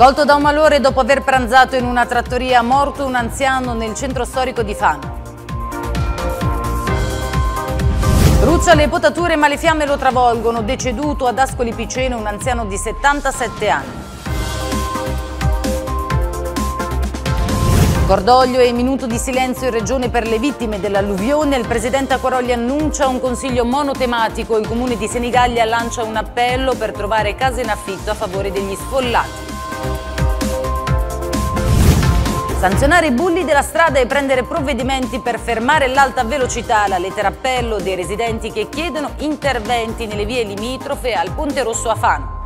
Colto da un malore dopo aver pranzato in una trattoria, morto un anziano nel centro storico di Fano. Brucia le potature ma le fiamme lo travolgono, deceduto ad Ascoli Piceno un anziano di 77 anni. Cordoglio e minuto di silenzio in regione per le vittime dell'alluvione. Il presidente Acquaroli annuncia un consiglio monotematico. Il comune di Senigallia lancia un appello per trovare case in affitto a favore degli sfollati. Sanzionare i bulli della strada e prendere provvedimenti per fermare l'alta velocità, la lettera appello dei residenti che chiedono interventi nelle vie limitrofe al Ponte Rosso a Fano.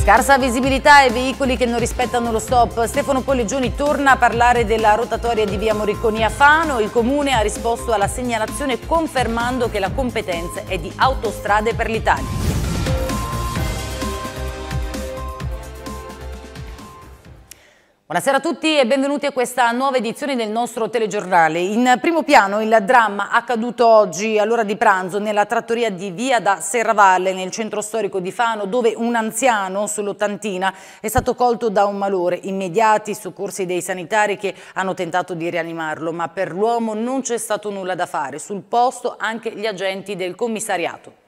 Scarsa visibilità e veicoli che non rispettano lo stop. Stefano Pollegioni torna a parlare della rotatoria di via Morricconi a Fano. Il comune ha risposto alla segnalazione confermando che la competenza è di Autostrade per l'Italia. Buonasera a tutti e benvenuti a questa nuova edizione del nostro telegiornale. In primo piano il dramma accaduto oggi all'ora di pranzo nella trattoria di Via da Serravalle nel centro storico di Fano dove un anziano sull'ottantina è stato colto da un malore. Immediati soccorsi dei sanitari che hanno tentato di rianimarlo ma per l'uomo non c'è stato nulla da fare. Sul posto anche gli agenti del commissariato.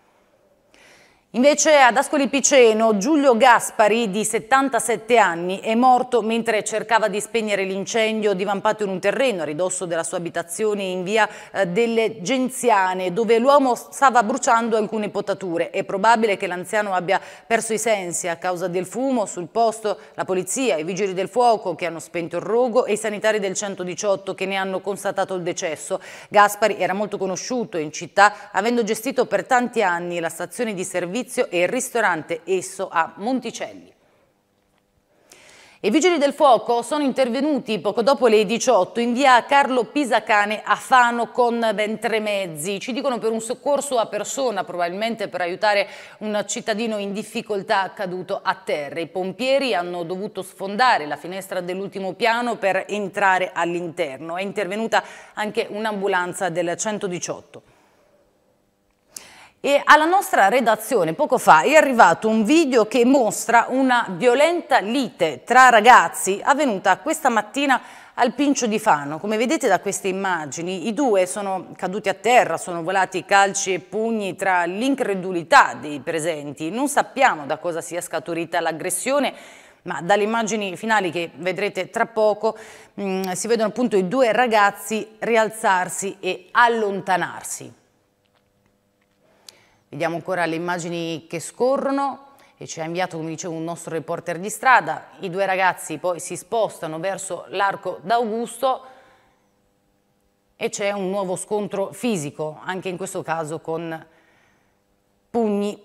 Invece ad Ascoli Piceno Giulio Gaspari di 77 anni è morto mentre cercava di spegnere l'incendio divampato in un terreno a ridosso della sua abitazione in via eh, delle Genziane dove l'uomo stava bruciando alcune potature. È probabile che l'anziano abbia perso i sensi a causa del fumo. Sul posto la polizia, i vigili del fuoco che hanno spento il rogo e i sanitari del 118 che ne hanno constatato il decesso. Gaspari era molto conosciuto in città avendo gestito per tanti anni la stazione di servizio servizio e il ristorante Esso a Monticelli. I vigili del fuoco sono intervenuti poco dopo le 18 in via Carlo Pisacane a Fano con ben tre mezzi. Ci dicono per un soccorso a persona, probabilmente per aiutare un cittadino in difficoltà caduto a terra. I pompieri hanno dovuto sfondare la finestra dell'ultimo piano per entrare all'interno. È intervenuta anche un'ambulanza del 118. E alla nostra redazione poco fa è arrivato un video che mostra una violenta lite tra ragazzi avvenuta questa mattina al Pincio di Fano. Come vedete da queste immagini, i due sono caduti a terra, sono volati calci e pugni tra l'incredulità dei presenti. Non sappiamo da cosa sia scaturita l'aggressione, ma dalle immagini finali che vedrete tra poco mh, mm, si vedono appunto i due ragazzi rialzarsi e allontanarsi. Vediamo ancora le immagini che scorrono e ci ha inviato, come dicevo, un nostro reporter di strada. I due ragazzi poi si spostano verso l'arco d'Augusto e c'è un nuovo scontro fisico, anche in questo caso con pugni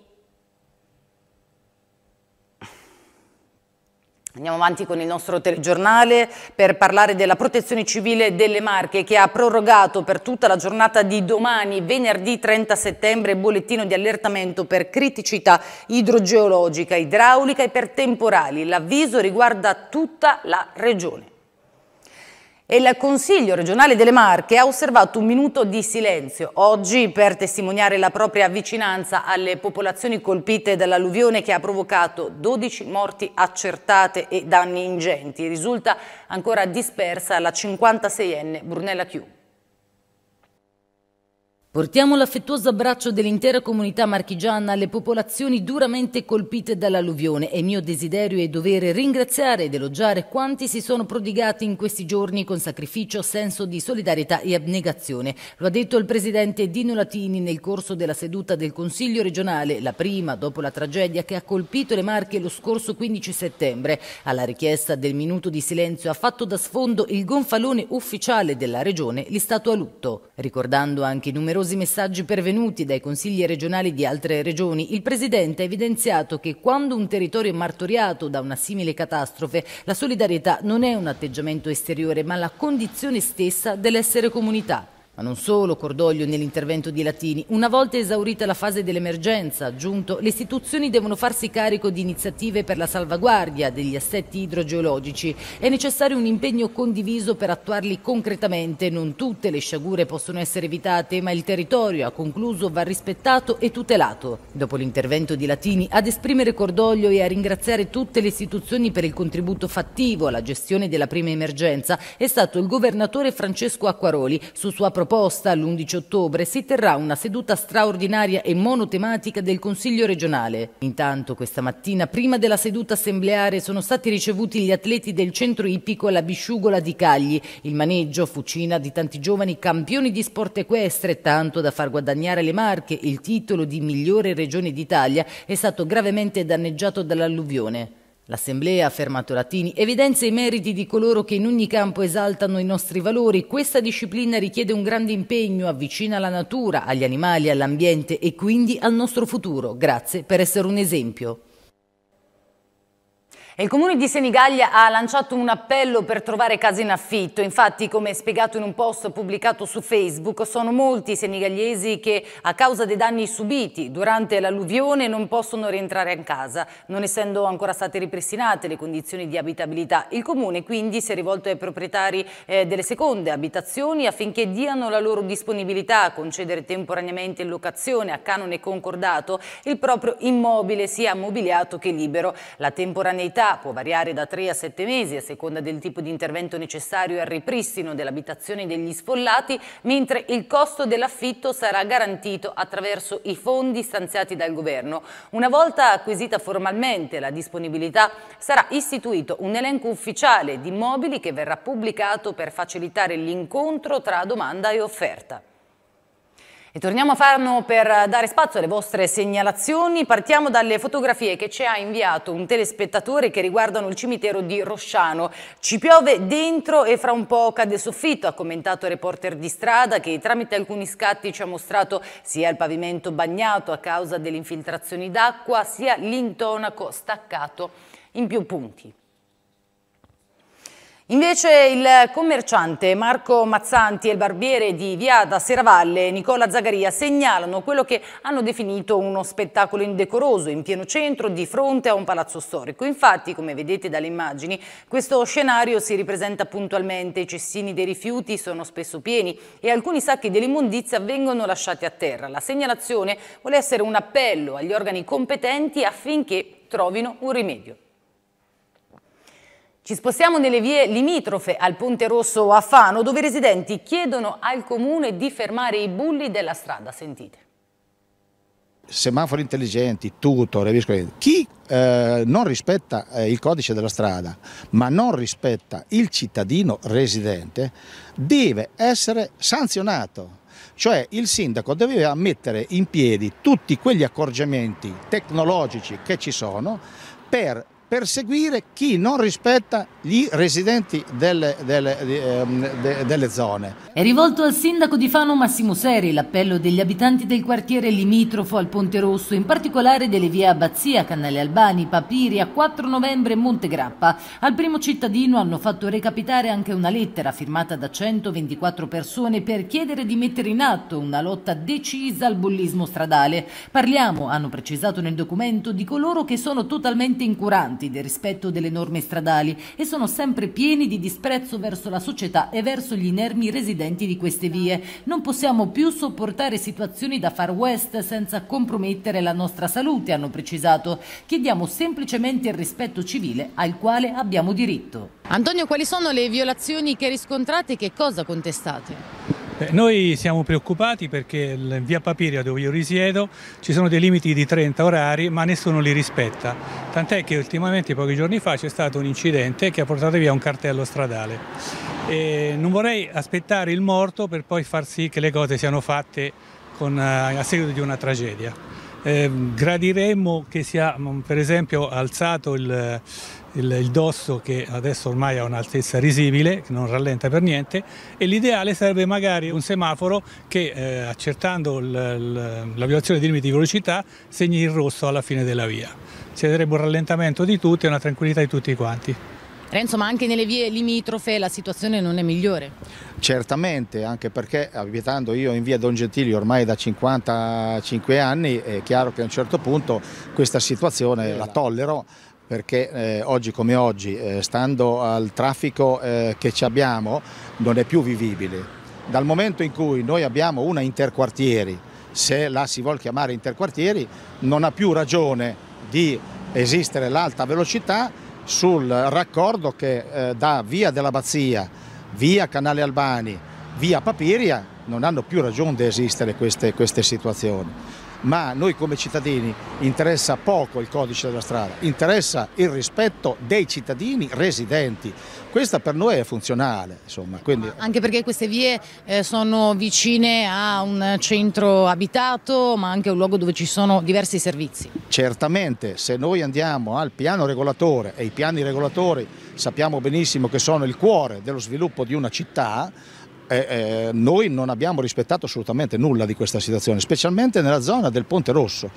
Andiamo avanti con il nostro telegiornale per parlare della protezione civile delle Marche che ha prorogato per tutta la giornata di domani, venerdì 30 settembre, il bollettino di allertamento per criticità idrogeologica, idraulica e per temporali. L'avviso riguarda tutta la regione il Consiglio regionale delle Marche ha osservato un minuto di silenzio oggi per testimoniare la propria vicinanza alle popolazioni colpite dall'alluvione che ha provocato 12 morti accertate e danni ingenti. Risulta ancora dispersa la 56enne Brunella Chiù. Portiamo l'affettuoso abbraccio dell'intera comunità marchigiana alle popolazioni duramente colpite dall'alluvione È mio desiderio e dovere ringraziare ed elogiare quanti si sono prodigati in questi giorni con sacrificio, senso di solidarietà e abnegazione. Lo ha detto il presidente Dino Latini nel corso della seduta del Consiglio regionale, la prima dopo la tragedia che ha colpito le Marche lo scorso 15 settembre. Alla richiesta del minuto di silenzio ha fatto da sfondo il gonfalone ufficiale della regione, l'istato a lutto, ricordando anche i numerosi numerosi messaggi pervenuti dai consigli regionali di altre regioni, il Presidente ha evidenziato che quando un territorio è martoriato da una simile catastrofe, la solidarietà non è un atteggiamento esteriore, ma la condizione stessa dell'essere comunità. Ma non solo cordoglio nell'intervento di Latini. Una volta esaurita la fase dell'emergenza, aggiunto, le istituzioni devono farsi carico di iniziative per la salvaguardia degli assetti idrogeologici. È necessario un impegno condiviso per attuarli concretamente. Non tutte le sciagure possono essere evitate, ma il territorio, ha concluso, va rispettato e tutelato. Dopo l'intervento di Latini, ad esprimere cordoglio e a ringraziare tutte le istituzioni per il contributo fattivo alla gestione della prima emergenza è stato il governatore Francesco Acquaroli su sua proposta proposta, l'11 ottobre si terrà una seduta straordinaria e monotematica del Consiglio regionale. Intanto questa mattina, prima della seduta assembleare, sono stati ricevuti gli atleti del centro ippico alla Bisciugola di Cagli. Il maneggio fucina di tanti giovani campioni di sport equestre, tanto da far guadagnare le Marche il titolo di migliore regione d'Italia, è stato gravemente danneggiato dall'alluvione. L'Assemblea, ha affermato Latini, evidenzia i meriti di coloro che in ogni campo esaltano i nostri valori. Questa disciplina richiede un grande impegno, avvicina la natura, agli animali, all'ambiente e quindi al nostro futuro. Grazie per essere un esempio. Il comune di Senigallia ha lanciato un appello per trovare case in affitto. Infatti, come spiegato in un post pubblicato su Facebook, sono molti i senigallesi che a causa dei danni subiti durante l'alluvione non possono rientrare in casa, non essendo ancora state ripristinate le condizioni di abitabilità. Il comune quindi si è rivolto ai proprietari eh, delle seconde abitazioni affinché diano la loro disponibilità a concedere temporaneamente in locazione a canone concordato il proprio immobile sia mobiliato che libero. La temporaneità durata può variare da 3 a 7 mesi a seconda del tipo di intervento necessario al ripristino dell'abitazione degli sfollati, mentre il costo dell'affitto sarà garantito attraverso i fondi stanziati dal governo. Una volta acquisita formalmente la disponibilità sarà istituito un elenco ufficiale di immobili che verrà pubblicato per facilitare l'incontro tra domanda e offerta. E torniamo a farlo per dare spazio alle vostre segnalazioni. Partiamo dalle fotografie che ci ha inviato un telespettatore che riguardano il cimitero di Rosciano. Ci piove dentro e fra un po' cade il soffitto, ha commentato il reporter di strada che tramite alcuni scatti ci ha mostrato sia il pavimento bagnato a causa delle infiltrazioni d'acqua, sia l'intonaco staccato in più punti. Invece il commerciante Marco Mazzanti e il barbiere di Via da Seravalle Nicola Zagaria segnalano quello che hanno definito uno spettacolo indecoroso in pieno centro di fronte a un palazzo storico. Infatti, come vedete dalle immagini, questo scenario si ripresenta puntualmente, i cestini dei rifiuti sono spesso pieni e alcuni sacchi dell'immondizia vengono lasciati a terra. La segnalazione vuole essere un appello agli organi competenti affinché trovino un rimedio. Ci spostiamo nelle vie limitrofe al Ponte Rosso a Fano, dove i residenti chiedono al comune di fermare i bulli della strada. Sentite. Semafori intelligenti, tutto, tutor, chi eh, non rispetta eh, il codice della strada, ma non rispetta il cittadino residente, deve essere sanzionato. Cioè il sindaco deve mettere in piedi tutti quegli accorgimenti tecnologici che ci sono per perseguire chi non rispetta gli residenti delle, delle, ehm, delle, zone. È rivolto al sindaco di Fano Massimo Seri l'appello degli abitanti del quartiere limitrofo al Ponte Rosso, in particolare delle vie Abbazia, Canale Albani, Papiri, a 4 novembre e Montegrappa. Al primo cittadino hanno fatto recapitare anche una lettera firmata da 124 persone per chiedere di mettere in atto una lotta decisa al bullismo stradale. Parliamo, hanno precisato nel documento, di coloro che sono totalmente incuranti latitanti del rispetto delle norme stradali e sono sempre pieni di disprezzo verso la società e verso gli inermi residenti di queste vie. Non possiamo più sopportare situazioni da far west senza compromettere la nostra salute, hanno precisato. Chiediamo semplicemente il rispetto civile al quale abbiamo diritto. Antonio, quali sono le violazioni che riscontrate e che cosa contestate? Eh, noi siamo preoccupati perché in via Papiria dove io risiedo ci sono dei limiti di 30 orari ma nessuno li rispetta Tant'è che ultimamente, pochi giorni fa, c'è stato un incidente che ha portato via un cartello stradale. E non vorrei aspettare il morto per poi far sì che le cose siano fatte con, eh, a seguito di una tragedia. Eh, gradiremmo che sia mm, per esempio alzato il, il, il, dosso che adesso ormai ha un'altezza risibile, che non rallenta per niente, e l'ideale sarebbe magari un semaforo che eh, accertando l, l, la violazione dei limiti di velocità segni il rosso alla fine della via si vedrebbe un rallentamento di tutti e una tranquillità di tutti quanti. Renzo, ma anche nelle vie limitrofe la situazione non è migliore? Certamente, anche perché abitando io in via Don Gentili ormai da 55 anni, è chiaro che a un certo punto questa situazione la esatto. tollero perché eh, oggi come oggi, eh, stando al traffico eh, che abbiamo, non è più vivibile. Dal momento in cui noi abbiamo una interquartieri, se la si vuole chiamare interquartieri, non ha più ragione di esistere l'alta velocità sul raccordo che eh, da via dell'Abbazia, via Canale Albani, via Papiria, non hanno più ragione di esistere queste, queste situazioni ma noi come cittadini interessa poco il codice della strada, interessa il rispetto dei cittadini residenti. Questa per noi è funzionale. Insomma, quindi... Anche perché queste vie eh, sono vicine a un centro abitato, ma anche a un luogo dove ci sono diversi servizi. Certamente, se noi andiamo al piano regolatore e i piani regolatori sappiamo benissimo che sono il cuore dello sviluppo di una città, eh, eh, noi non abbiamo rispettato assolutamente nulla di questa situazione, specialmente nella zona del Ponte Rosso.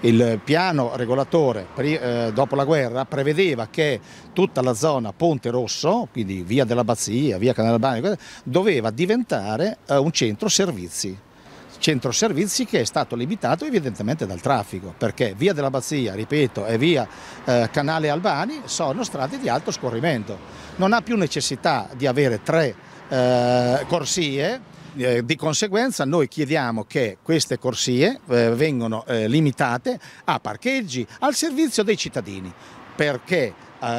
Il piano regolatore eh, dopo la guerra prevedeva che tutta la zona Ponte Rosso, quindi via dell'Abbazia, via Canalbani, doveva diventare eh, un centro servizi centro servizi che è stato limitato evidentemente dal traffico, perché via dell'Abbazia, ripeto, e via eh, Canale Albani sono strade di alto scorrimento. Non ha più necessità di avere tre eh, corsie. Eh, di conseguenza noi chiediamo che queste corsie eh, vengano limitate a parcheggi al servizio dei cittadini perché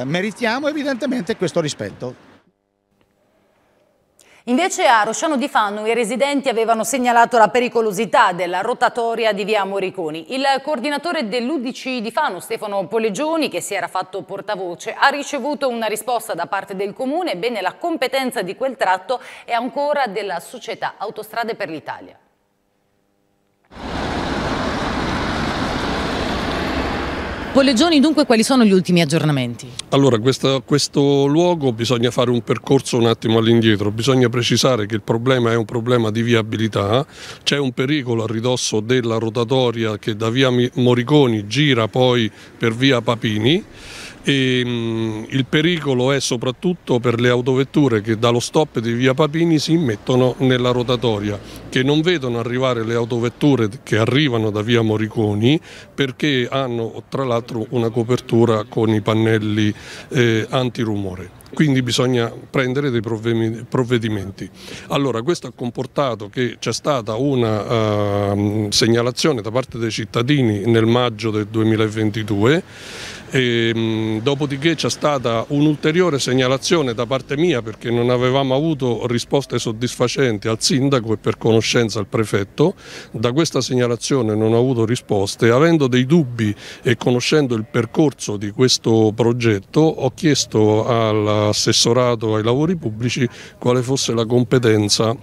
meritiamo evidentemente questo rispetto. Invece a Rosciano di Fanno i residenti avevano segnalato la pericolosità della rotatoria di via Moriconi. Il coordinatore dell'Udc di Fano, Stefano Polegioni, che si era fatto portavoce, ha ricevuto una risposta da parte del Comune, ebbene la competenza di quel tratto è ancora della società Autostrade per l'Italia. Pollegioni dunque quali sono gli ultimi aggiornamenti? Allora questa, questo luogo bisogna fare un percorso un attimo all'indietro, bisogna precisare che il problema è un problema di viabilità, c'è un pericolo a ridosso della rotatoria che da via Moriconi gira poi per via Papini e, ehm, mh, il pericolo è soprattutto per le autovetture che dallo stop di via Papini si immettono nella rotatoria, che non vedono arrivare le autovetture che arrivano da via Moriconi perché hanno tra l'altro una copertura con i pannelli eh, antirumore quindi bisogna prendere dei provvedimenti. Allora, questo ha comportato che c'è stata una uh, segnalazione da parte dei cittadini nel maggio del 2022 e, ehm, dopodiché c'è stata un'ulteriore segnalazione da parte mia perché non avevamo avuto risposte soddisfacenti al sindaco e per conoscenza al prefetto. Da questa segnalazione non ho avuto risposte. Avendo dei dubbi e conoscendo il percorso di questo progetto ho chiesto all'assessorato ai lavori pubblici quale fosse la competenza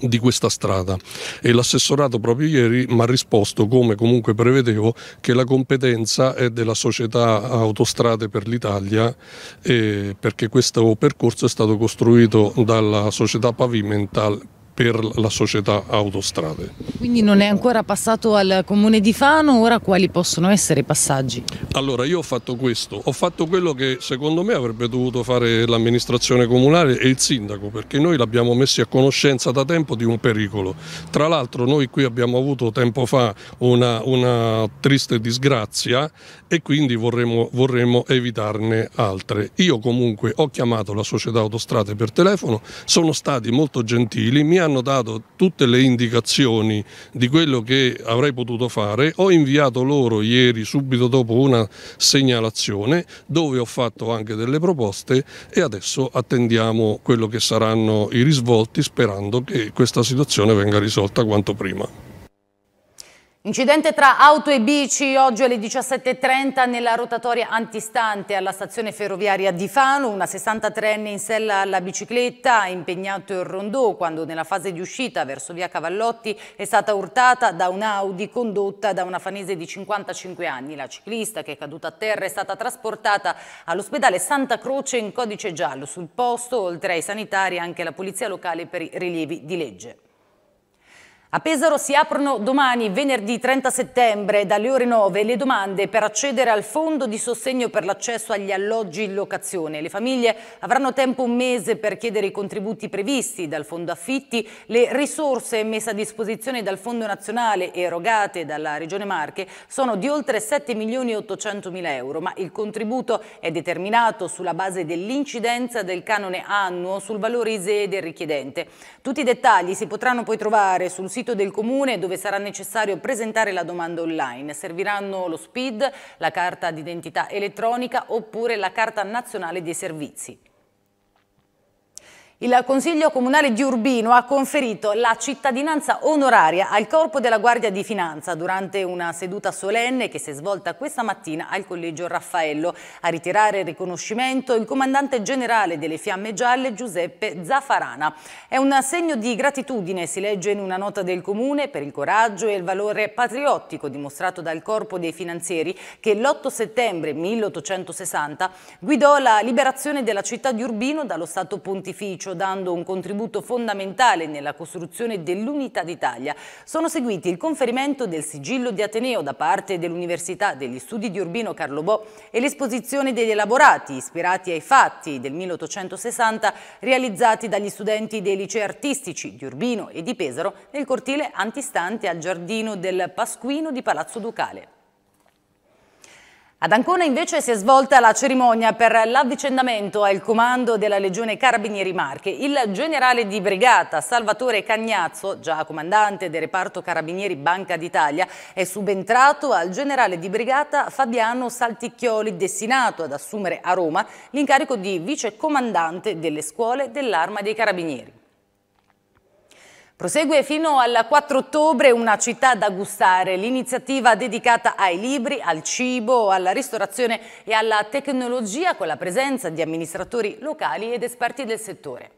di questa strada e l'assessorato proprio ieri mi ha risposto come comunque prevedevo che la competenza è della società Autostrade per l'Italia eh, perché questo percorso è stato costruito dalla società Pavimental per la società autostrade. Quindi non è ancora passato al comune di Fano, ora quali possono essere i passaggi? Allora io ho fatto questo, ho fatto quello che secondo me avrebbe dovuto fare l'amministrazione comunale e il sindaco perché noi l'abbiamo messi a conoscenza da tempo di un pericolo. Tra l'altro noi qui abbiamo avuto tempo fa una, una triste disgrazia e quindi vorremmo, vorremmo evitarne altre. Io comunque ho chiamato la società autostrade per telefono, sono stati molto gentili, mi ha hanno dato tutte le indicazioni di quello che avrei potuto fare, ho inviato loro ieri subito dopo una segnalazione dove ho fatto anche delle proposte e adesso attendiamo quello che saranno i risvolti sperando che questa situazione venga risolta quanto prima. Incidente tra auto e bici oggi alle 17.30 nella rotatoria antistante alla stazione ferroviaria di Fano. Una 63enne in sella alla bicicletta ha impegnato il rondò quando nella fase di uscita verso via Cavallotti è stata urtata da un'Audi condotta da una fanese di 55 anni. La ciclista che è caduta a terra è stata trasportata all'ospedale Santa Croce in codice giallo. Sul posto, oltre ai sanitari, anche la polizia locale per i rilievi di legge. A Pesaro si aprono domani, venerdì 30 settembre, dalle ore 9, le domande per accedere al Fondo di sostegno per l'accesso agli alloggi in locazione. Le famiglie avranno tempo un mese per chiedere i contributi previsti dal Fondo Affitti, le risorse messe a disposizione dal Fondo Nazionale e erogate dalla Regione Marche sono di oltre 7 milioni e 800 mila euro, ma il contributo è determinato sulla base dell'incidenza del canone annuo sul valore ISEE del richiedente. Tutti i dettagli si potranno poi trovare sul sito sito del comune dove sarà necessario presentare la domanda online. Serviranno lo SPID, la carta d'identità elettronica oppure la carta nazionale dei servizi. Il Consiglio Comunale di Urbino ha conferito la cittadinanza onoraria al Corpo della Guardia di Finanza durante una seduta solenne che si è svolta questa mattina al Collegio Raffaello. A ritirare il riconoscimento il Comandante Generale delle Fiamme Gialle Giuseppe Zafarana. È un segno di gratitudine, si legge in una nota del Comune, per il coraggio e il valore patriottico dimostrato dal Corpo dei Finanzieri che l'8 settembre 1860 guidò la liberazione della città di Urbino dallo Stato Pontificio Marsiccio dando un contributo fondamentale nella costruzione dell'unità d'Italia. Sono seguiti il conferimento del sigillo di Ateneo da parte dell'Università degli Studi di Urbino Carlo Bo e l'esposizione degli elaborati ispirati ai fatti del 1860 realizzati dagli studenti dei licei artistici di Urbino e di Pesaro nel cortile antistante al giardino del Pasquino di Palazzo Ducale. Ad Ancona invece si è svolta la cerimonia per l'avvicendamento al comando della Legione Carabinieri Marche. Il generale di brigata Salvatore Cagnazzo, già comandante del reparto Carabinieri Banca d'Italia, è subentrato al generale di brigata Fabiano Salticchioli, destinato ad assumere a Roma l'incarico di vicecomandante delle scuole dell'Arma dei Carabinieri. Prosegue fino al 4 ottobre una città da gustare, l'iniziativa dedicata ai libri, al cibo, alla ristorazione e alla tecnologia con la presenza di amministratori locali ed esperti del settore.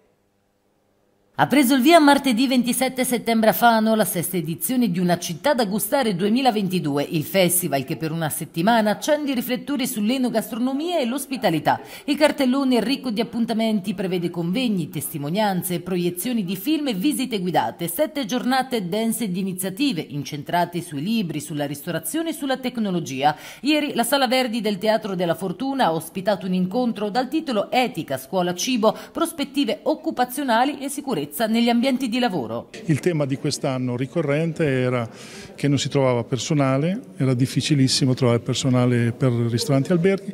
Ha preso il via martedì 27 settembre a Fano la sesta edizione di Una città da gustare 2022, il festival che per una settimana accende i riflettori sull'enogastronomia e l'ospitalità. Il cartellone ricco di appuntamenti prevede convegni, testimonianze, proiezioni di film e visite guidate, sette giornate dense di iniziative incentrate sui libri, sulla ristorazione e sulla tecnologia. Ieri la Sala Verdi del Teatro della Fortuna ha ospitato un incontro dal titolo Etica, scuola, cibo, prospettive occupazionali e sicurezza sicurezza negli ambienti di lavoro. Il tema di quest'anno ricorrente era che non si trovava personale, era difficilissimo trovare personale per ristoranti e alberghi,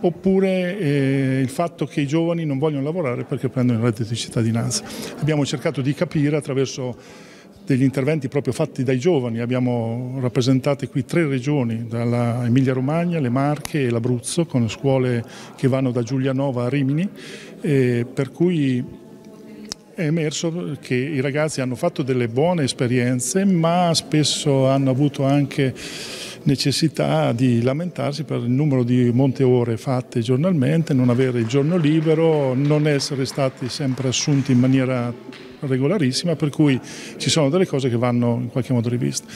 oppure eh, il fatto che i giovani non vogliono lavorare perché prendono il reddito di cittadinanza. Abbiamo cercato di capire attraverso degli interventi proprio fatti dai giovani, abbiamo rappresentate qui tre regioni, dalla Emilia Romagna, le Marche e l'Abruzzo, con scuole che vanno da Giulianova a Rimini, eh, per cui è emerso che i ragazzi hanno fatto delle buone esperienze ma spesso hanno avuto anche necessità di lamentarsi per il numero di monte ore fatte giornalmente, non avere il giorno libero, non essere stati sempre assunti in maniera regolarissima, per cui ci sono delle cose che vanno in qualche modo riviste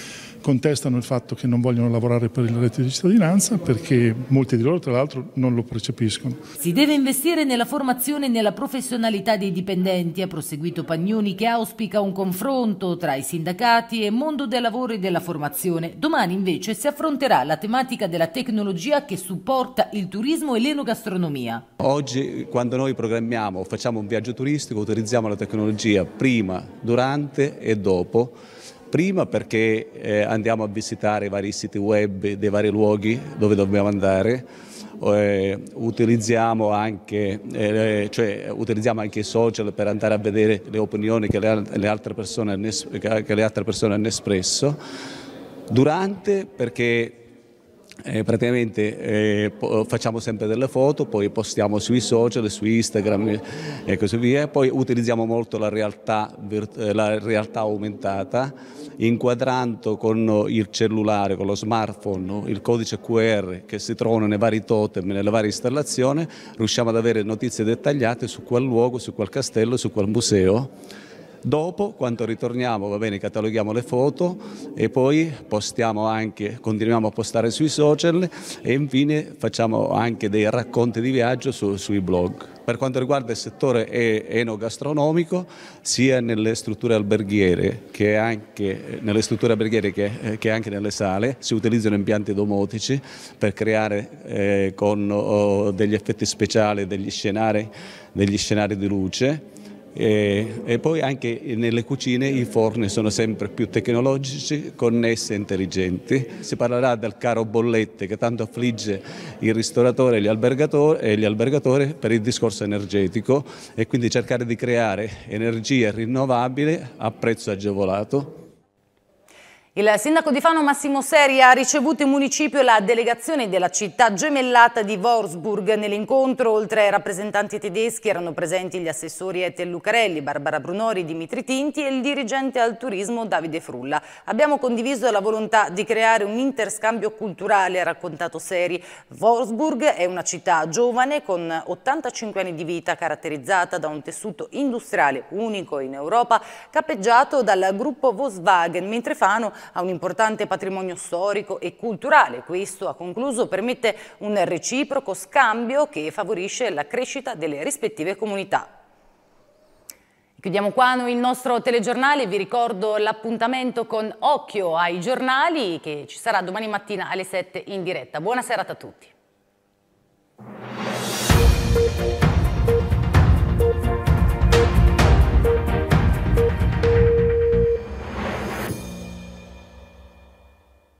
contestano il fatto che non vogliono lavorare per la rete di cittadinanza perché molti di loro tra l'altro non lo percepiscono. Si deve investire nella formazione e nella professionalità dei dipendenti, ha proseguito Pagnoni che auspica un confronto tra i sindacati e mondo del lavoro e della formazione. Domani invece si affronterà la tematica della tecnologia che supporta il turismo e l'enogastronomia. Oggi quando noi programmiamo o facciamo un viaggio turistico utilizziamo la tecnologia prima, durante e dopo Prima perché eh, andiamo a visitare i vari siti web dei vari luoghi dove dobbiamo andare, eh, utilizziamo, anche, eh, cioè, utilizziamo, anche, i social per andare a vedere le opinioni che le, le altre, persone hanno, che le altre persone hanno espresso. Durante perché eh, praticamente eh, facciamo sempre delle foto, poi postiamo sui social, su Instagram eh, e così via, poi utilizziamo molto la realtà, eh, la realtà aumentata, inquadrando con il cellulare, con lo smartphone, il codice QR che si trovano nei vari totem, nelle varie installazioni, riusciamo ad avere notizie dettagliate su quel luogo, su quel castello, su quel museo Dopo, quando ritorniamo, va bene, cataloghiamo le foto e poi postiamo anche, continuiamo a postare sui social e infine facciamo anche dei racconti di viaggio su, sui blog. Per quanto riguarda il settore enogastronomico, sia nelle strutture alberghiere che anche nelle, che, che anche nelle sale, si utilizzano impianti domotici per creare eh, con oh, degli effetti speciali, degli scenari, degli scenari di luce eh, e, poi anche nelle cucine i forni sono sempre più tecnologici, connessi e intelligenti. Si parlerà del caro bollette che tanto affligge il ristoratore e gli, e gli albergatori per il discorso energetico e quindi cercare di creare energia rinnovabile a prezzo agevolato. Il sindaco di Fano Massimo Seri ha ricevuto in municipio la delegazione della città gemellata di Wolfsburg. Nell'incontro, oltre ai rappresentanti tedeschi, erano presenti gli assessori Etel Lucarelli, Barbara Brunori, Dimitri Tinti e il dirigente al turismo Davide Frulla. Abbiamo condiviso la volontà di creare un interscambio culturale, ha raccontato Seri. Wolfsburg è una città giovane con 85 anni di vita, caratterizzata da un tessuto industriale unico in Europa, capeggiato dal gruppo Volkswagen, mentre Fano ha un importante patrimonio storico e culturale. Questo, ha concluso, permette un reciproco scambio che favorisce la crescita delle rispettive comunità. Chiudiamo qua il nostro telegiornale, vi ricordo l'appuntamento con Occhio ai giornali che ci sarà domani mattina alle 7 in diretta. Buona serata a tutti.